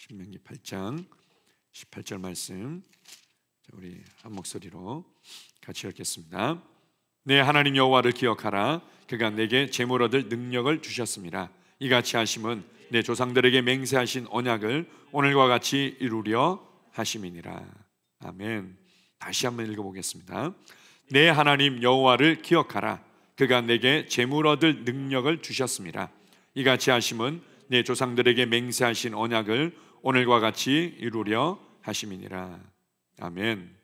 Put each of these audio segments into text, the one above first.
신명기 8장 18절 말씀 우리 한 목소리로 같이 읽겠습니다. 내 하나님 여호와를 기억하라 그가 내게 재물 얻을 능력을 주셨습니다. 이같이 하심은 내 조상들에게 맹세하신 언약을 오늘과 같이 이루려 하심이니라. 아멘. 다시 한번 읽어 보겠습니다. 내 하나님 여호와를 기억하라 그가 내게 재물 얻을 능력을 주셨습니다. 이같이 하심은 내 조상들에게 맹세하신 언약을 오늘과 같이 이루려 하심이니라. 아멘.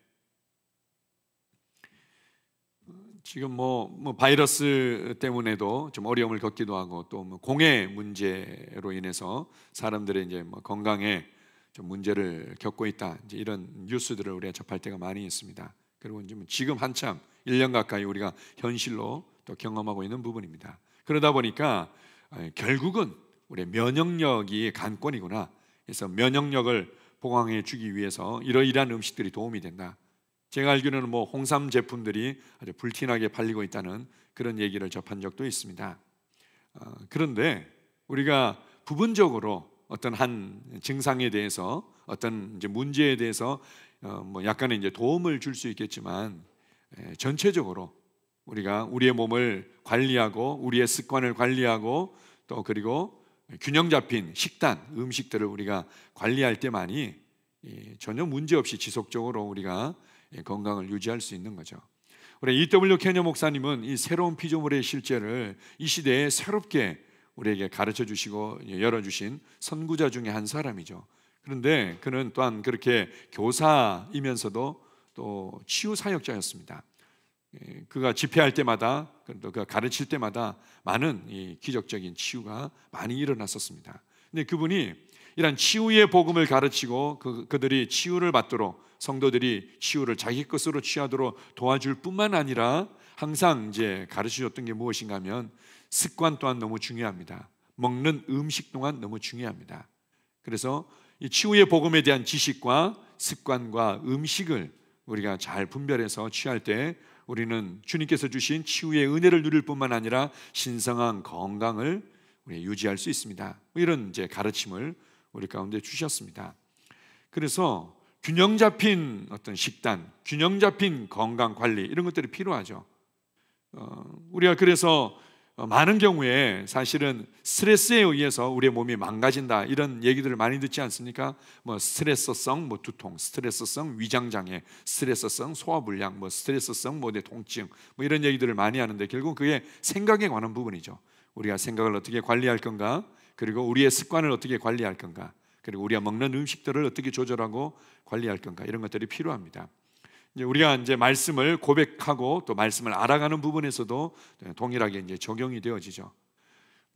지금 뭐, 뭐 바이러스 때문에도 좀 어려움을 겪기도 하고 또뭐 공해 문제로 인해서 사람들의 이제 뭐 건강에 좀 문제를 겪고 있다. 이제 이런 뉴스들을 우리가 접할 때가 많이 있습니다. 그리고 뭐 지금 한참 1년 가까이 우리가 현실로 또 경험하고 있는 부분입니다. 그러다 보니까 아, 결국은 우리 면역력이 관건이구나. 그래서 면역력을 보강해 주기 위해서 이러이러한 음식들이 도움이 된다. 제가 알기로는 뭐 홍삼 제품들이 아주 불티나게 팔리고 있다는 그런 얘기를 접한 적도 있습니다. 어, 그런데 우리가 부분적으로 어떤 한 증상에 대해서 어떤 이제 문제에 대해서 어, 뭐 약간의 이제 도움을 줄 수 있겠지만 에, 전체적으로 우리가 우리의 몸을 관리하고 우리의 습관을 관리하고 또 그리고 균형 잡힌 식단, 음식들을 우리가 관리할 때만이 예, 전혀 문제 없이 지속적으로 우리가 예, 건강을 유지할 수 있는 거죠. 우리 E.W. 케냐 목사님은 이 새로운 피조물의 실제를 이 시대에 새롭게 우리에게 가르쳐 주시고 예, 열어 주신 선구자 중에 한 사람이죠. 그런데 그는 또한 그렇게 교사이면서도 또 치유 사역자였습니다. 예, 그가 집회할 때마다 그가 가르칠 때마다 많은 기적적인 치유가 많이 일어났었습니다. 근데 그분이 이런 치유의 복음을 가르치고 그, 그들이 치유를 받도록 성도들이 치유를 자기 것으로 취하도록 도와줄 뿐만 아니라 항상 이제 가르치셨던 게 무엇인가 하면 습관 또한 너무 중요합니다. 먹는 음식 또한 너무 중요합니다. 그래서 이 치유의 복음에 대한 지식과 습관과 음식을 우리가 잘 분별해서 취할 때 우리는 주님께서 주신 치유의 은혜를 누릴 뿐만 아니라 신성한 건강을 우리 유지할 수 있습니다. 뭐 이런 이제 가르침을 우리 가운데 주셨습니다. 그래서 균형 잡힌 어떤 식단, 균형 잡힌 건강 관리 이런 것들이 필요하죠. 어, 우리가 그래서 어, 많은 경우에 사실은 스트레스에 의해서 우리의 몸이 망가진다 이런 얘기들을 많이 듣지 않습니까? 뭐 스트레스성 뭐 두통, 스트레스성 위장 장애, 스트레스성 소화 불량, 뭐 스트레스성 뭐뇌 통증 뭐 이런 얘기들을 많이 하는데 결국 그게 생각에 관한 부분이죠. 우리가 생각을 어떻게 관리할 건가? 그리고 우리의 습관을 어떻게 관리할 건가? 그리고 우리가 먹는 음식들을 어떻게 조절하고 관리할 건가? 이런 것들이 필요합니다. 이제 우리가 이제 말씀을 고백하고 또 말씀을 알아가는 부분에서도 동일하게 이제 적용이 되어지죠.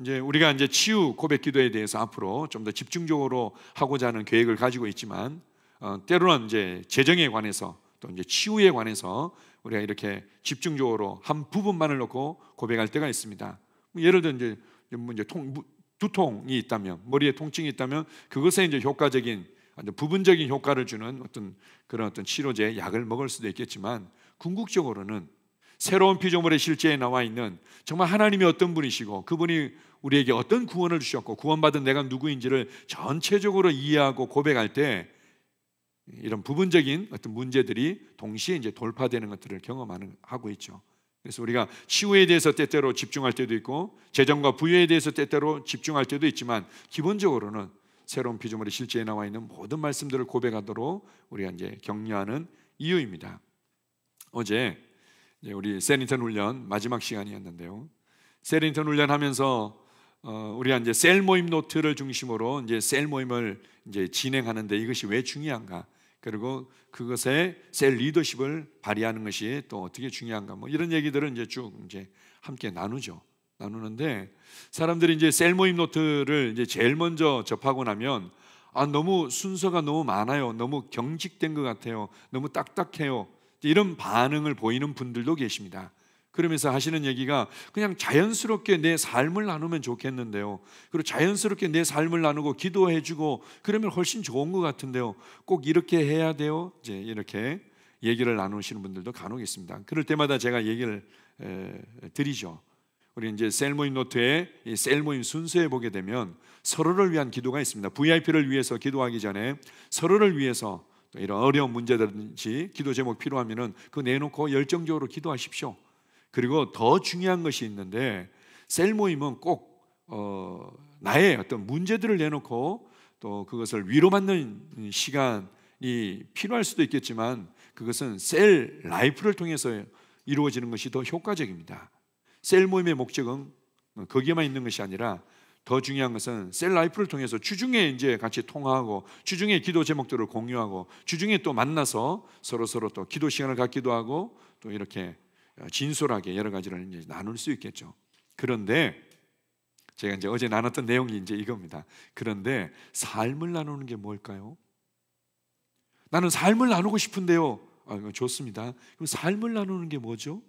이제 우리가 이제 치유 고백 기도에 대해서 앞으로 좀 더 집중적으로 하고자 하는 계획을 가지고 있지만 어, 때로는 이제 재정에 관해서 또 이제 치유에 관해서 우리가 이렇게 집중적으로 한 부분만을 놓고 고백할 때가 있습니다. 뭐 예를 들어 이제 뭐 통, 두통이 있다면 머리에 통증이 있다면 그것에 이제 효과적인 완전 부분적인 효과를 주는 어떤 그런 어떤 치료제 약을 먹을 수도 있겠지만 궁극적으로는 새로운 피조물의 실제에 나와 있는 정말 하나님이 어떤 분이시고 그분이 우리에게 어떤 구원을 주셨고 구원받은 내가 누구인지를 전체적으로 이해하고 고백할 때 이런 부분적인 어떤 문제들이 동시에 이제 돌파되는 것들을 경험하는 하고 있죠. 그래서 우리가 치유에 대해서 때때로 집중할 때도 있고 재정과 부유에 대해서 때때로 집중할 때도 있지만 기본적으로는 새로운 피조물이 실제에 나와 있는 모든 말씀들을 고백하도록 우리가 이제 격려하는 이유입니다. 어제 우리 세린턴 훈련 마지막 시간이었는데요. 세린턴 훈련 하면서 어, 우리가 이제 셀 모임 노트를 중심으로 이제 셀 모임을 이제 진행하는데 이것이 왜 중요한가? 그리고 그것에 셀 리더십을 발휘하는 것이 또 어떻게 중요한가? 뭐 이런 얘기들을 이제 쭉 이제 함께 나누죠. 나누는데 사람들이 이제 셀 모임 노트를 이제 제일 먼저 접하고 나면 아 너무 순서가 너무 많아요. 너무 경직된 것 같아요. 너무 딱딱해요. 이런 반응을 보이는 분들도 계십니다. 그러면서 하시는 얘기가 그냥 자연스럽게 내 삶을 나누면 좋겠는데요. 그리고 자연스럽게 내 삶을 나누고 기도해주고 그러면 훨씬 좋은 것 같은데요. 꼭 이렇게 해야 돼요. 이제 이렇게 얘기를 나누시는 분들도 간혹 있습니다. 그럴 때마다 제가 얘기를 에, 드리죠. 우리 이제 셀모임 노트에 이 셀모임 순서에 보게 되면 서로를 위한 기도가 있습니다. VIP를 위해서 기도하기 전에 서로를 위해서 이런 어려운 문제든지 기도 제목 필요하면은 그 내놓고 열정적으로 기도하십시오. 그리고 더 중요한 것이 있는데 셀 모임은 꼭 어, 나의 어떤 문제들을 내놓고 또 그것을 위로받는 시간이 필요할 수도 있겠지만 그것은 셀 라이프를 통해서 이루어지는 것이 더 효과적입니다. 셀 모임의 목적은 거기에만 있는 것이 아니라 더 중요한 것은 셀 라이프를 통해서 주중에 이제 같이 통화하고 주중에 기도 제목들을 공유하고 주중에 또 만나서 서로 서로 또 기도 시간을 갖기도 하고 또 이렇게 진솔하게 여러 가지를 이제 나눌 수 있겠죠. 그런데 제가 이제 어제 나눴던 내용이 이제 이겁니다. 그런데 삶을 나누는 게 뭘까요? 나는 삶을 나누고 싶은데요. 아, 좋습니다. 그럼 삶을 나누는 게 뭐죠?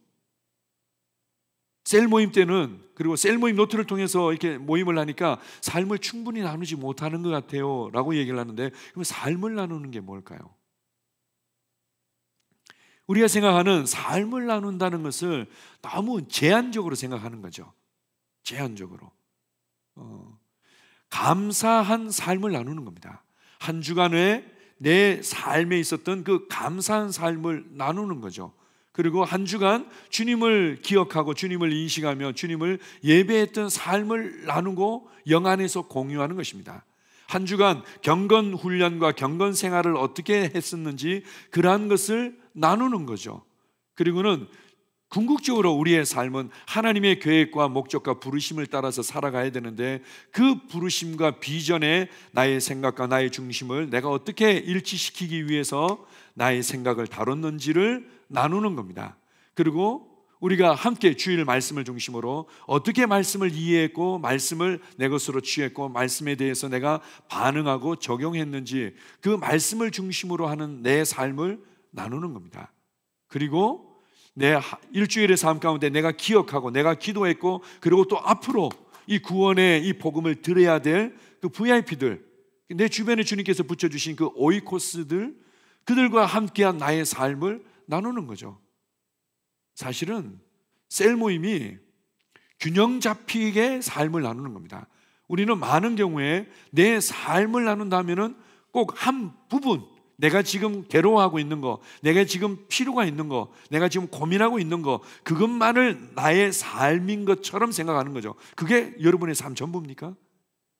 셀 모임 때는 그리고 셀 모임 노트를 통해서 이렇게 모임을 하니까 삶을 충분히 나누지 못하는 것 같아요라고 얘기를 하는데 그럼 삶을 나누는 게 뭘까요? 우리가 생각하는 삶을 나눈다는 것을 너무 제한적으로 생각하는 거죠. 제한적으로 어, 감사한 삶을 나누는 겁니다. 한 주간에 내 삶에 있었던 그 감사한 삶을 나누는 거죠. 그리고 한 주간 주님을 기억하고 주님을 인식하며 주님을 예배했던 삶을 나누고 영 안에서 공유하는 것입니다. 한 주간 경건 훈련과 경건 생활을 어떻게 했었는지 그러한 것을 나누는 거죠. 그리고는 궁극적으로 우리의 삶은 하나님의 계획과 목적과 부르심을 따라서 살아가야 되는데 그 부르심과 비전에 나의 생각과 나의 중심을 내가 어떻게 일치시키기 위해서 나의 생각을 다뤘는지를 나누는 겁니다. 그리고 우리가 함께 주일 말씀을 중심으로 어떻게 말씀을 이해했고 말씀을 내 것으로 취했고 말씀에 대해서 내가 반응하고 적용했는지 그 말씀을 중심으로 하는 내 삶을 나누는 겁니다. 그리고 내 일주일의 삶 가운데 내가 기억하고 내가 기도했고 그리고 또 앞으로 이 구원의 이 복음을 들어야 될 그 VIP들 내 주변에 주님께서 붙여주신 그 오이코스들 그들과 함께한 나의 삶을 나누는 거죠. 사실은 셀 모임이 균형 잡히게 삶을 나누는 겁니다. 우리는 많은 경우에 내 삶을 나눈다면은 꼭 한 부분, 내가 지금 괴로워하고 있는 거, 내가 지금 필요가 있는 거, 내가 지금 고민하고 있는 거, 그것만을 나의 삶인 것처럼 생각하는 거죠. 그게 여러분의 삶 전부입니까?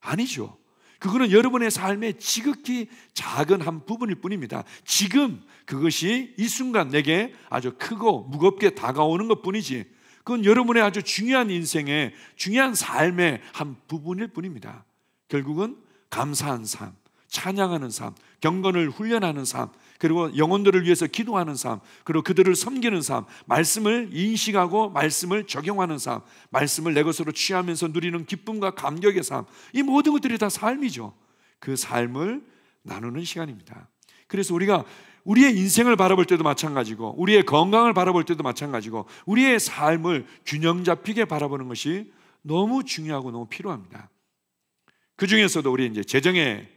아니죠. 그거는 여러분의 삶의 지극히 작은 한 부분일 뿐입니다. 지금 그것이 이 순간 내게 아주 크고 무겁게 다가오는 것 뿐이지. 그건 여러분의 아주 중요한 인생의 중요한 삶의 한 부분일 뿐입니다. 결국은 감사한 삶, 찬양하는 삶, 경건을 훈련하는 삶, 그리고 영혼들을 위해서 기도하는 삶, 그리고 그들을 섬기는 삶, 말씀을 인식하고 말씀을 적용하는 삶, 말씀을 내 것으로 취하면서 누리는 기쁨과 감격의 삶, 이 모든 것들이 다 삶이죠. 그 삶을 나누는 시간입니다. 그래서 우리가 우리의 인생을 바라볼 때도 마찬가지고, 우리의 건강을 바라볼 때도 마찬가지고, 우리의 삶을 균형 잡히게 바라보는 것이 너무 중요하고 너무 필요합니다. 그 중에서도 우리 이제 재정에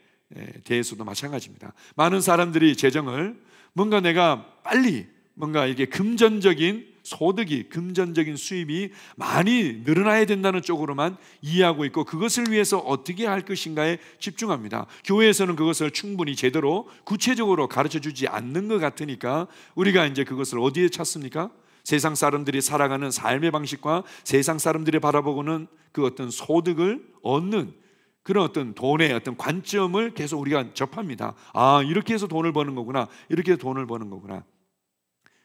대해서도 마찬가지입니다. 많은 사람들이 재정을 뭔가 내가 빨리 뭔가 이게 금전적인 소득이 금전적인 수입이 많이 늘어나야 된다는 쪽으로만 이해하고 있고 그것을 위해서 어떻게 할 것인가에 집중합니다. 교회에서는 그것을 충분히 제대로 구체적으로 가르쳐 주지 않는 것 같으니까 우리가 이제 그것을 어디에 찾습니까? 세상 사람들이 살아가는 삶의 방식과 세상 사람들이 바라보고는 그 어떤 소득을 얻는 그런 어떤 돈의 어떤 관점을 계속 우리가 접합니다. 아, 이렇게 해서 돈을 버는 거구나. 이렇게 해서 돈을 버는 거구나.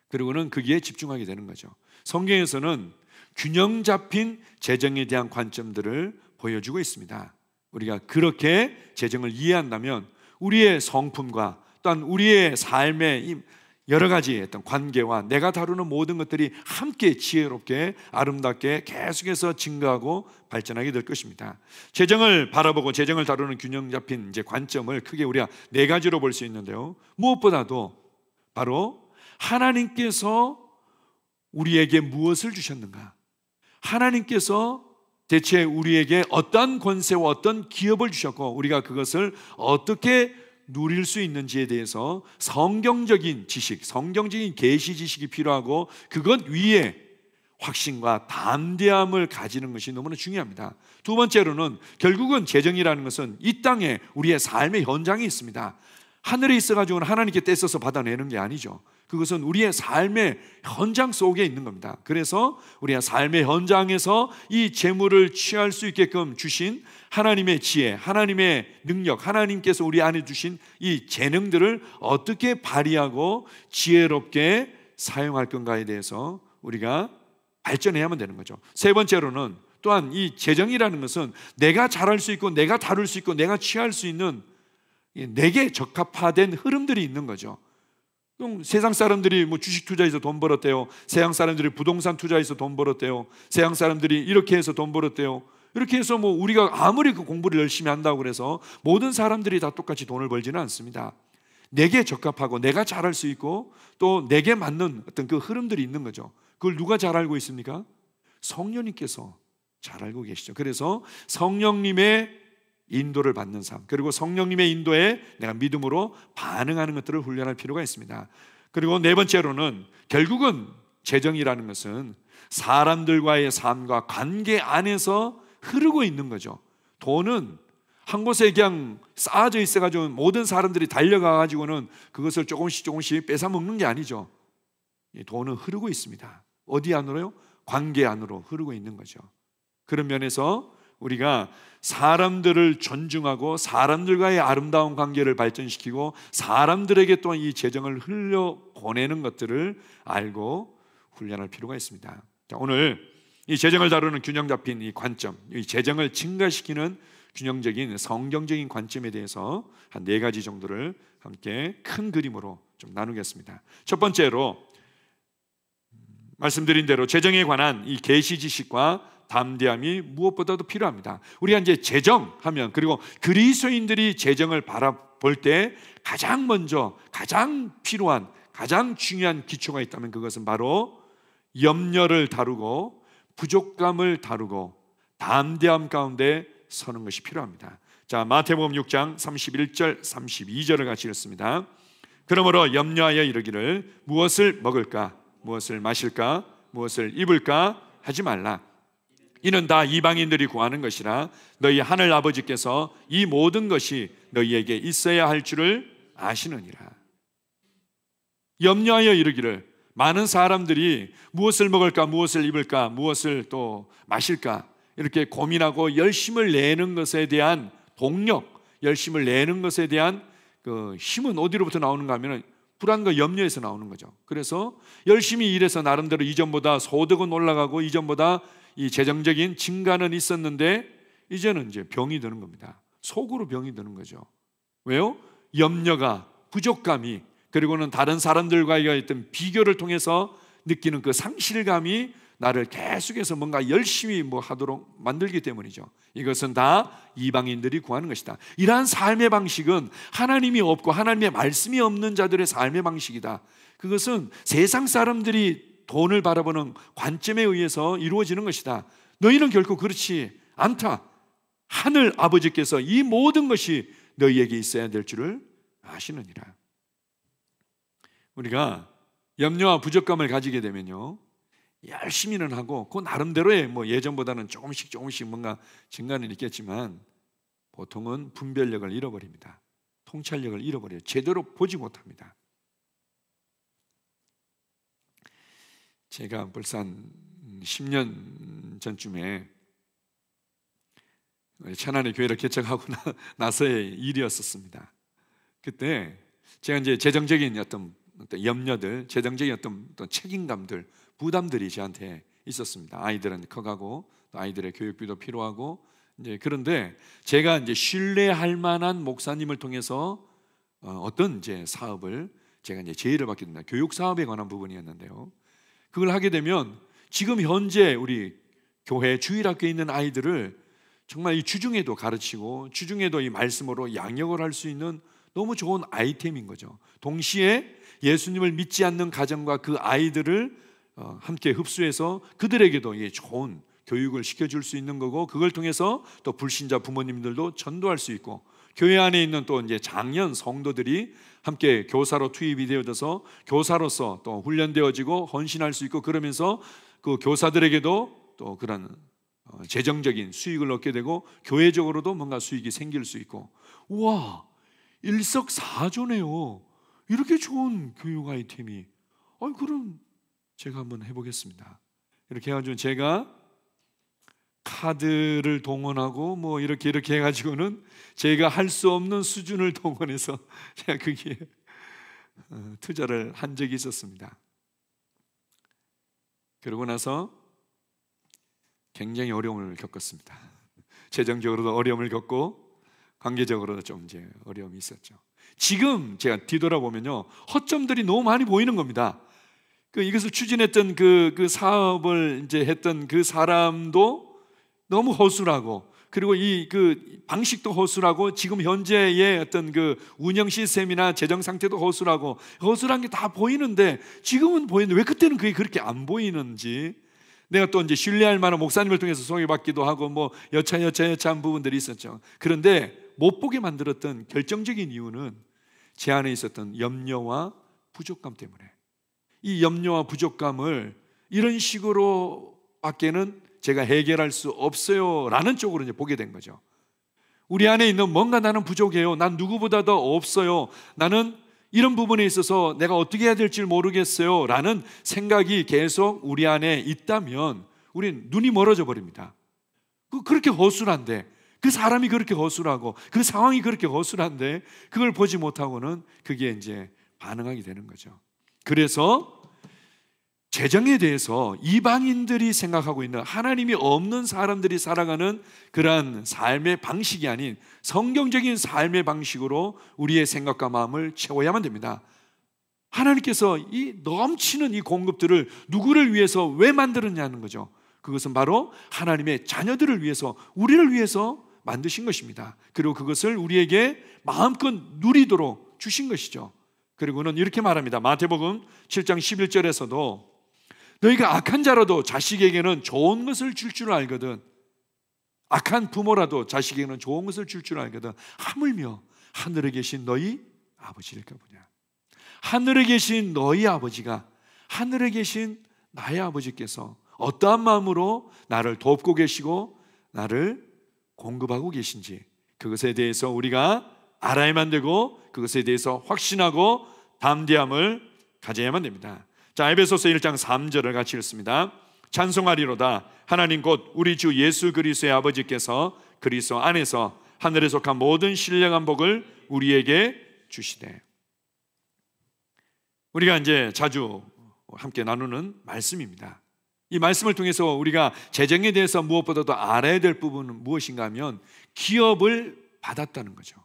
그리고는 거기에 집중하게 되는 거죠. 성경에서는 균형 잡힌 재정에 대한 관점들을 보여주고 있습니다. 우리가 그렇게 재정을 이해한다면 우리의 성품과 또한 우리의 삶의 여러 가지 어떤 관계와 내가 다루는 모든 것들이 함께 지혜롭게 아름답게 계속해서 증가하고 발전하게 될 것입니다. 재정을 바라보고 재정을 다루는 균형 잡힌 이제 관점을 크게 우리가 네 가지로 볼 수 있는데요. 무엇보다도 바로 하나님께서 우리에게 무엇을 주셨는가? 하나님께서 대체 우리에게 어떤 권세와 어떤 기업을 주셨고 우리가 그것을 어떻게 누릴 수 있는지에 대해서 성경적인 지식, 성경적인 계시 지식이 필요하고 그것 위에 확신과 담대함을 가지는 것이 너무나 중요합니다. 두 번째로는 결국은 재정이라는 것은 이 땅에 우리의 삶의 현장이 있습니다. 하늘에 있어가지고 하나님께 떼써서 받아내는 게 아니죠. 그것은 우리의 삶의 현장 속에 있는 겁니다. 그래서 우리의 삶의 현장에서 이 재물을 취할 수 있게끔 주신 하나님의 지혜, 하나님의 능력, 하나님께서 우리 안에 주신 이 재능들을 어떻게 발휘하고 지혜롭게 사용할 건가에 대해서 우리가 발전해야만 되는 거죠. 세 번째로는 또한 이 재정이라는 것은 내가 잘할 수 있고 내가 다룰 수 있고 내가 취할 수 있는 예, 내게 적합화된 흐름들이 있는 거죠. 그럼 세상 사람들이 뭐 주식 투자해서 돈 벌었대요. 세상 사람들이 부동산 투자해서 돈 벌었대요. 세상 사람들이 이렇게 해서 돈 벌었대요. 이렇게 해서 뭐 우리가 아무리 그 공부를 열심히 한다고 그래서 모든 사람들이 다 똑같이 돈을 벌지는 않습니다. 내게 적합하고 내가 잘할 수 있고 또 내게 맞는 어떤 그 흐름들이 있는 거죠. 그걸 누가 잘 알고 있습니까? 성령님께서 잘 알고 계시죠. 그래서 성령님의 인도를 받는 삶, 그리고 성령님의 인도에 내가 믿음으로 반응하는 것들을 훈련할 필요가 있습니다. 그리고 네 번째로는 결국은 재정이라는 것은 사람들과의 삶과 관계 안에서 흐르고 있는 거죠. 돈은 한 곳에 그냥 쌓아져 있어가지고 모든 사람들이 달려가가지고는 그것을 조금씩 조금씩 뺏어먹는 게 아니죠. 돈은 흐르고 있습니다. 어디 안으로요? 관계 안으로 흐르고 있는 거죠. 그런 면에서 우리가 사람들을 존중하고 사람들과의 아름다운 관계를 발전시키고 사람들에게 또한 이 재정을 흘려 보내는 것들을 알고 훈련할 필요가 있습니다. 자, 오늘 이 재정을 다루는 균형 잡힌 이 관점, 이 재정을 증가시키는 균형적인 성경적인 관점에 대해서 한 네 가지 정도를 함께 큰 그림으로 좀 나누겠습니다. 첫 번째로 음, 말씀드린 대로 재정에 관한 이 계시 지식과 담대함이 무엇보다도 필요합니다. 우리가 이제 재정하면 그리고 그리스도인들이 재정을 바라볼 때 가장 먼저 가장 필요한 가장 중요한 기초가 있다면 그것은 바로 염려를 다루고 부족감을 다루고 담대함 가운데 서는 것이 필요합니다. 자, 마태복음 6장 31절 32절을 같이 읽습니다. 그러므로 염려하여 이르기를 무엇을 먹을까 무엇을 마실까 무엇을 입을까 하지 말라 이는 다 이방인들이 구하는 것이라 너희 하늘 아버지께서 이 모든 것이 너희에게 있어야 할 줄을 아시느니라. 염려하여 이르기를 많은 사람들이 무엇을 먹을까, 무엇을 입을까, 무엇을 또 마실까 이렇게 고민하고 열심을 내는 것에 대한 동력, 열심을 내는 것에 대한 그 힘은 어디로부터 나오는가 하면 불안과 그 염려에서 나오는 거죠. 그래서 열심히 일해서 나름대로 이전보다 소득은 올라가고 이전보다 이 재정적인 증가는 있었는데 이제는 이제 병이 드는 겁니다. 속으로 병이 드는 거죠. 왜요? 염려가, 부족감이, 그리고는 다른 사람들과의 어떤 비교를 통해서 느끼는 그 상실감이 나를 계속해서 뭔가 열심히 뭐 하도록 만들기 때문이죠. 이것은 다 이방인들이 구하는 것이다. 이러한 삶의 방식은 하나님이 없고 하나님의 말씀이 없는 자들의 삶의 방식이다. 그것은 세상 사람들이 돈을 바라보는 관점에 의해서 이루어지는 것이다. 너희는 결코 그렇지 않다. 하늘 아버지께서 이 모든 것이 너희에게 있어야 될 줄을 아시느니라. 우리가 염려와 부족감을 가지게 되면요. 열심히는 하고 그 나름대로의 뭐 예전보다는 조금씩 조금씩 뭔가 증가는 있겠지만 보통은 분별력을 잃어버립니다. 통찰력을 잃어버려요. 제대로 보지 못합니다. 제가 벌써 한 10년 전쯤에 천안의 교회를 개척하고 나서의 일이었었습니다. 그때 제가 이제 재정적인 어떤 어떤 염려들, 재정적인 어떤, 어떤 책임감들, 부담들이 저한테 있었습니다. 아이들은 커가고 아이들의 교육비도 필요하고 이제 그런데 제가 이제 신뢰할 만한 목사님을 통해서 어, 어떤 이제 사업을 제가 이제 제의를 받게 됩니다. 교육 사업에 관한 부분이었는데요. 그걸 하게 되면 지금 현재 우리 교회 주일학교에 있는 아이들을 정말 이 주중에도 가르치고 주중에도 이 말씀으로 양역을할 수 있는 너무 좋은 아이템인 거죠. 동시에 예수님을 믿지 않는 가정과 그 아이들을 어, 함께 흡수해서 그들에게도 좋은 교육을 시켜줄 수 있는 거고 그걸 통해서 또 불신자 부모님들도 전도할 수 있고 교회 안에 있는 또 이제 장년 성도들이 함께 교사로 투입이 되어져서 교사로서 또 훈련되어지고 헌신할 수 있고 그러면서 그 교사들에게도 또 그런 어, 재정적인 수익을 얻게 되고 교회적으로도 뭔가 수익이 생길 수 있고 우와 일석사조네요 이렇게 좋은 교육 아이템이 아니 그럼 제가 한번 해보겠습니다 이렇게 해가지고 제가 카드를 동원하고 뭐 이렇게 이렇게 해가지고는 제가 할 수 없는 수준을 동원해서 제가 거기 어, 투자를 한 적이 있었습니다. 그러고 나서 굉장히 어려움을 겪었습니다. 재정적으로도 어려움을 겪고 관계적으로도 좀 이제 어려움이 있었죠. 지금 제가 뒤돌아보면요 허점들이 너무 많이 보이는 겁니다. 그 이것을 추진했던 그, 그 사업을 이제 했던 그 사람도 너무 허술하고 그리고 이 그 방식도 허술하고 지금 현재의 어떤 그 운영 시스템이나 재정 상태도 허술하고 허술한 게 다 보이는데 지금은 보이는데 왜 그때는 그게 그렇게 안 보이는지 내가 또 이제 신뢰할 만한 목사님을 통해서 소개받기도 하고 뭐 여차여차여차한 부분들이 있었죠. 그런데 못 보게 만들었던 결정적인 이유는 제 안에 있었던 염려와 부족감 때문에 이 염려와 부족감을 이런 식으로 밖에는 제가 해결할 수 없어요. 라는 쪽으로 이제 보게 된 거죠. 우리 안에 있는 뭔가 나는 부족해요. 난 누구보다 더 없어요. 나는 이런 부분에 있어서 내가 어떻게 해야 될지 모르겠어요. 라는 생각이 계속 우리 안에 있다면 우린 눈이 멀어져 버립니다. 그, 그렇게 허술한데 그 사람이 그렇게 허술하고 그 상황이 그렇게 허술한데 그걸 보지 못하고는 그게 이제 반응하게 되는 거죠. 그래서 재정에 대해서 이방인들이 생각하고 있는 하나님이 없는 사람들이 살아가는 그러한 삶의 방식이 아닌 성경적인 삶의 방식으로 우리의 생각과 마음을 채워야만 됩니다. 하나님께서 이 넘치는 이 공급들을 누구를 위해서 왜 만들었냐는 거죠. 그것은 바로 하나님의 자녀들을 위해서 우리를 위해서 만드신 것입니다. 그리고 그것을 우리에게 마음껏 누리도록 주신 것이죠. 그리고는 이렇게 말합니다. 마태복음 7장 11절에서도 너희가 악한 자라도 자식에게는 좋은 것을 줄줄 줄 알거든. 악한 부모라도 자식에게는 좋은 것을 줄줄 줄 알거든. 하물며 하늘에 계신 너희 아버지일까 보냐. 하늘에 계신 너희 아버지가 하늘에 계신 나의 아버지께서 어떠한 마음으로 나를 돕고 계시고 나를 공급하고 계신지 그것에 대해서 우리가 알아야만 되고 그것에 대해서 확신하고 담대함을 가져야만 됩니다. 자, 에베소서 1장 3절을 같이 읽습니다. 찬송하리로다. 하나님 곧 우리 주 예수 그리스의 아버지께서 그리스 안에서 하늘에 속한 모든 신령한 복을 우리에게 주시되. 우리가 이제 자주 함께 나누는 말씀입니다. 이 말씀을 통해서 우리가 재정에 대해서 무엇보다도 알아야 될 부분은 무엇인가 하면 기업을 받았다는 거죠.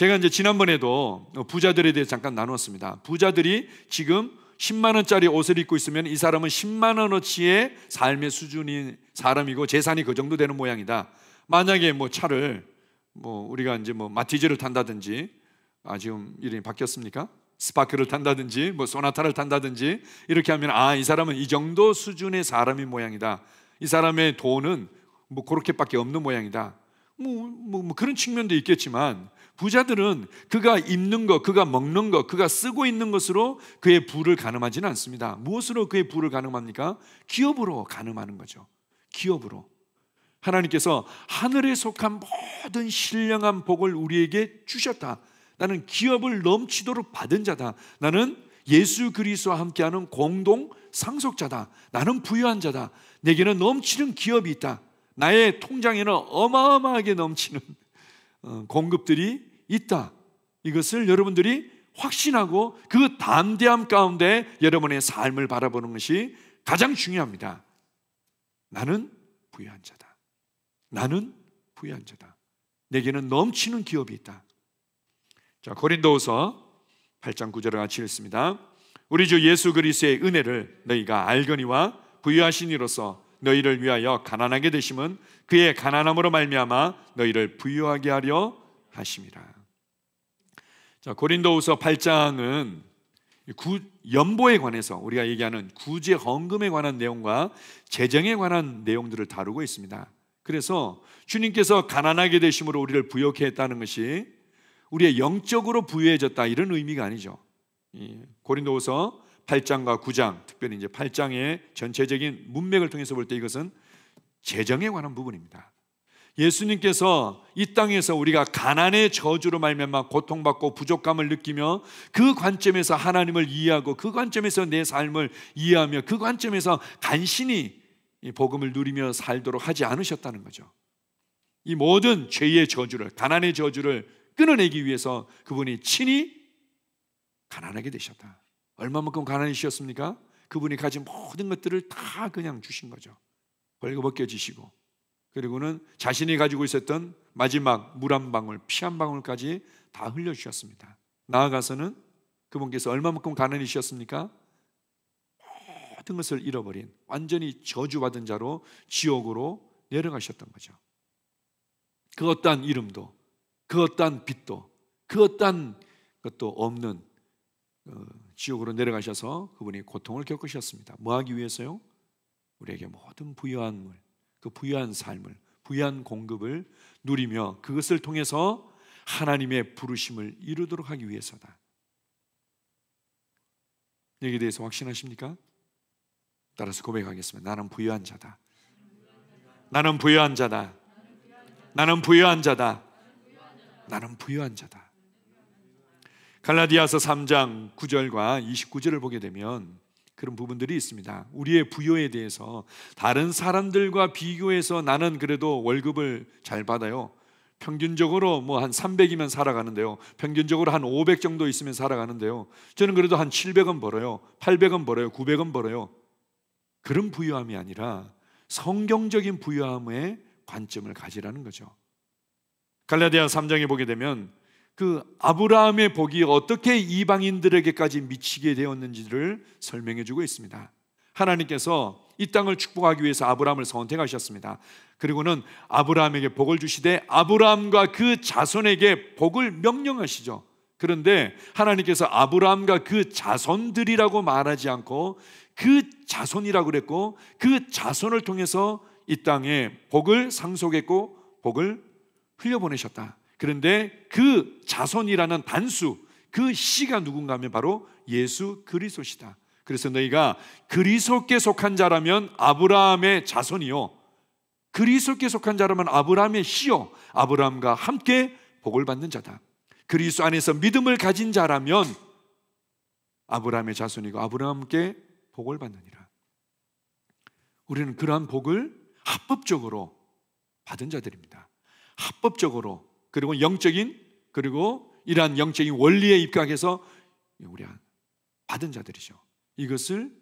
제가 이제 지난번에도 부자들에 대해 잠깐 나누었습니다. 부자들이 지금 10만 원짜리 옷을 입고 있으면 이 사람은 10만 원어치의 삶의 수준인 사람이고 재산이 그 정도 되는 모양이다. 만약에 뭐 차를 뭐 우리가 이제 뭐 마티즈를 탄다든지 아 지금 이름이 바뀌었습니까? 스파크를 탄다든지 뭐 소나타를 탄다든지 이렇게 하면 아 이 사람은 이 정도 수준의 사람인 모양이다. 이 사람의 돈은 뭐 그렇게밖에 없는 모양이다. 뭐, 뭐, 뭐 그런 측면도 있겠지만 부자들은 그가 입는 것, 그가 먹는 것, 그가 쓰고 있는 것으로 그의 부를 가늠하지는 않습니다. 무엇으로 그의 부를 가늠합니까? 기업으로 가늠하는 거죠. 기업으로. 하나님께서 하늘에 속한 모든 신령한 복을 우리에게 주셨다. 나는 기업을 넘치도록 받은 자다. 나는 예수 그리스와 함께하는 공동 상속자다. 나는 부유한 자다. 내게는 넘치는 기업이 있다. 나의 통장에는 어마어마하게 넘치는 어, 공급들이 있다. 이것을 여러분들이 확신하고 그 담대함 가운데 여러분의 삶을 바라보는 것이 가장 중요합니다. 나는 부유한 자다. 나는 부유한 자다. 내게는 넘치는 기업이 있다. 자, 고린도후서 8장 9절을 같이 읽습니다. 우리 주 예수 그리스의 은혜를 너희가 알거니와 부유하신 이로서 너희를 위하여 가난하게 되심은 그의 가난함으로 말미암아 너희를 부유하게 하려 하심이라. 자, 고린도후서 8장은 구, 연보에 관해서 우리가 얘기하는 구제 헌금에 관한 내용과 재정에 관한 내용들을 다루고 있습니다. 그래서 주님께서 가난하게 되심으로 우리를 부여케 했다는 것이 우리의 영적으로 부여해졌다 이런 의미가 아니죠. 고린도후서 8장과 9장, 특별히 이제 8장의 전체적인 문맥을 통해서 볼 때 이것은 재정에 관한 부분입니다. 예수님께서 이 땅에서 우리가 가난의 저주로 말면암 고통받고 부족감을 느끼며 그 관점에서 하나님을 이해하고 그 관점에서 내 삶을 이해하며 그 관점에서 간신히 복음을 누리며 살도록 하지 않으셨다는 거죠. 이 모든 죄의 저주를 가난의 저주를 끊어내기 위해서 그분이 친히 가난하게 되셨다. 얼마만큼 가난이셨습니까 그분이 가진 모든 것들을 다 그냥 주신 거죠. 벌거벗겨지시고 그리고는 자신이 가지고 있었던 마지막 물 한 방울, 피 한 방울까지 다 흘려주셨습니다. 나아가서는 그분께서 얼마만큼 가난이셨습니까? 모든 것을 잃어버린 완전히 저주받은 자로 지옥으로 내려가셨던 거죠. 그 어떠한 이름도, 그 어떠한 빛도, 그 어떠한 것도 없는 어, 지옥으로 내려가셔서 그분이 고통을 겪으셨습니다. 뭐 하기 위해서요? 우리에게 모든 부여한 물, 그 부유한 삶을 부유한 공급을 누리며 그것을 통해서 하나님의 부르심을 이루도록 하기 위해서다. 여기에 대해서 확신하십니까? 따라서 고백하겠습니다. 나는 부유한 자다. 나는 부유한 자다. 나는 부유한 자다. 나는 부유한 자다. 갈라디아서 3장 9절과 29절을 보게 되면 그런 부분들이 있습니다. 우리의 부여에 대해서 다른 사람들과 비교해서 나는 그래도 월급을 잘 받아요. 평균적으로 뭐 한 300이면 살아가는데요. 평균적으로 한 500 정도 있으면 살아가는데요. 저는 그래도 한 700원 벌어요. 800원 벌어요. 900원 벌어요. 그런 부유함이 아니라 성경적인 부유함의 관점을 가지라는 거죠. 갈라디아 3장에 보게 되면 그 아브라함의 복이 어떻게 이방인들에게까지 미치게 되었는지를 설명해 주고 있습니다. 하나님께서 이 땅을 축복하기 위해서 아브라함을 선택하셨습니다. 그리고는 아브라함에게 복을 주시되 아브라함과 그 자손에게 복을 명령하시죠. 그런데 하나님께서 아브라함과 그 자손들이라고 말하지 않고 그 자손이라고 그랬고 그 자손을 통해서 이 땅에 복을 상속했고 복을 흘려보내셨다. 그런데 그 자손이라는 단수, 그 씨가 누군가 하면 바로 예수 그리스도시다. 그래서 너희가 그리스도께 속한 자라면 아브라함의 자손이요. 그리스도께 속한 자라면 아브라함의 씨요. 아브라함과 함께 복을 받는 자다. 그리스도 안에서 믿음을 가진 자라면 아브라함의 자손이고 아브라함께 복을 받느니라. 우리는 그러한 복을 합법적으로 받은 자들입니다. 합법적으로 그리고 영적인 그리고 이러한 영적인 원리에 입각해서 우리 받은 자들이죠. 이것을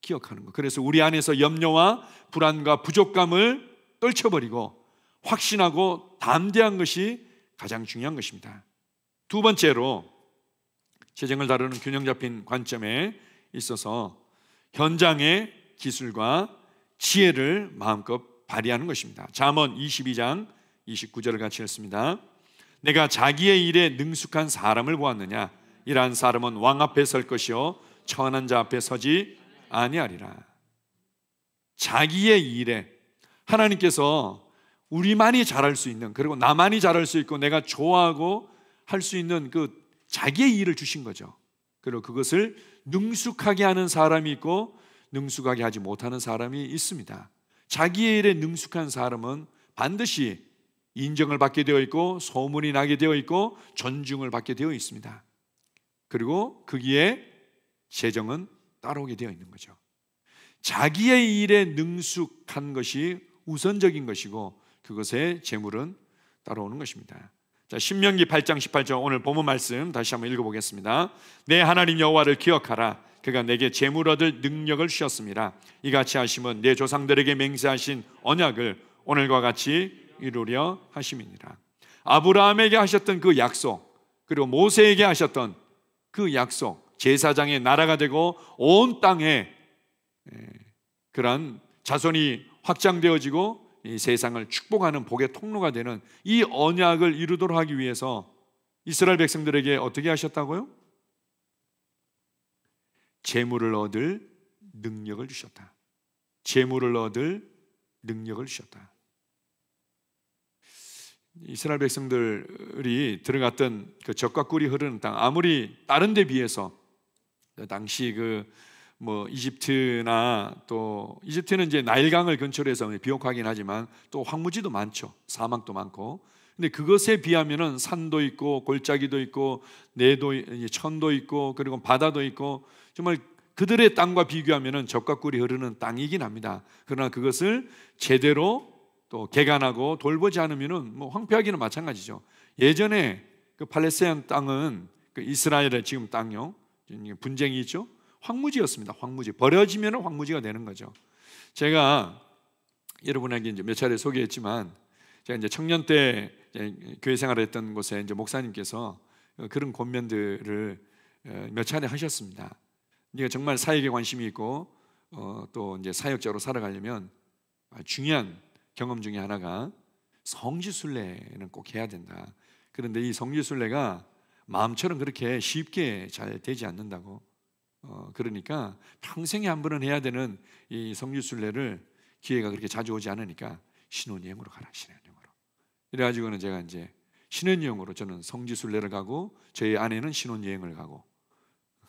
기억하는 것. 그래서 우리 안에서 염려와 불안과 부족감을 떨쳐버리고 확신하고 담대한 것이 가장 중요한 것입니다. 두 번째로 재정을 다루는 균형 잡힌 관점에 있어서 현장의 기술과 지혜를 마음껏 발휘하는 것입니다. 잠언 22장 29절을 같이 읽습니다. 내가 자기의 일에 능숙한 사람을 보았느냐? 이러한 사람은 왕 앞에 설 것이요 천한 자 앞에 서지 아니하리라. 자기의 일에 하나님께서 우리만이 잘할 수 있는 그리고 나만이 잘할 수 있고 내가 좋아하고 할 수 있는 그 자기의 일을 주신 거죠. 그리고 그것을 능숙하게 하는 사람이 있고 능숙하게 하지 못하는 사람이 있습니다. 자기의 일에 능숙한 사람은 반드시 인정을 받게 되어 있고 소문이 나게 되어 있고 존중을 받게 되어 있습니다. 그리고 거기에 재정은 따라오게 되어 있는 거죠. 자기의 일에 능숙한 것이 우선적인 것이고 그것의 재물은 따라오는 것입니다. 자, 신명기 8장 18절 오늘 본문 말씀 다시 한번 읽어 보겠습니다. 내 하나님 여호와를 기억하라. 그가 내게 재물 얻을 능력을 주셨습니다. 이같이 하심은 내 조상들에게 맹세하신 언약을 오늘과 같이 이루려 하심이니라. 아브라함에게 하셨던 그 약속, 그리고 모세에게 하셨던 그 약속, 제사장의 나라가 되고 온 땅에 예, 그러 자손이 확장되어지고 이 세상을 축복하는 복의 통로가 되는 이 언약을 이루도록 하기 위해서 이스라엘 백성들에게 어떻게 하셨다고요? 재물을 얻을 능력을 주셨다. 재물을 얻을 능력을 주셨다. 이스라엘 백성들이 들어갔던 그 적과 꿀이 흐르는 땅 아무리 다른 데 비해서 그 당시 그 뭐 이집트나 또 이집트는 이제 나일강을 근처로 해서 비옥하긴 하지만 또 황무지도 많죠. 사막도 많고. 근데 그것에 비하면은 산도 있고 골짜기도 있고 내도 천도 있고 그리고 바다도 있고 정말 그들의 땅과 비교하면은 적과 꿀이 흐르는 땅이긴 합니다. 그러나 그것을 제대로 또 개간하고 돌보지 않으면은 뭐 황폐하기는 마찬가지죠. 예전에 그 팔레스타인 땅은 그 이스라엘의 지금 땅요 분쟁이 있죠. 황무지였습니다. 황무지 버려지면 황무지가 되는 거죠. 제가 여러분에게 이제 몇 차례 소개했지만 제가 이제 청년 때 교회 생활 했던 곳에 이제 목사님께서 그런 권면들을 어, 몇 차례 하셨습니다. 네가 정말 사역에 관심이 있고 어, 또 이제 사역자로 살아가려면 중요한 경험 중에 하나가 성지순례는 꼭 해야 된다. 그런데 이 성지순례가 마음처럼 그렇게 쉽게 잘 되지 않는다고. 어, 그러니까 평생에 한 번은 해야 되는 이 성지순례를 기회가 그렇게 자주 오지 않으니까 신혼여행으로 가라 신혼여행으로. 이래가지고는 제가 이제 신혼여행으로 저는 성지순례를 가고 저희 아내는 신혼여행을 가고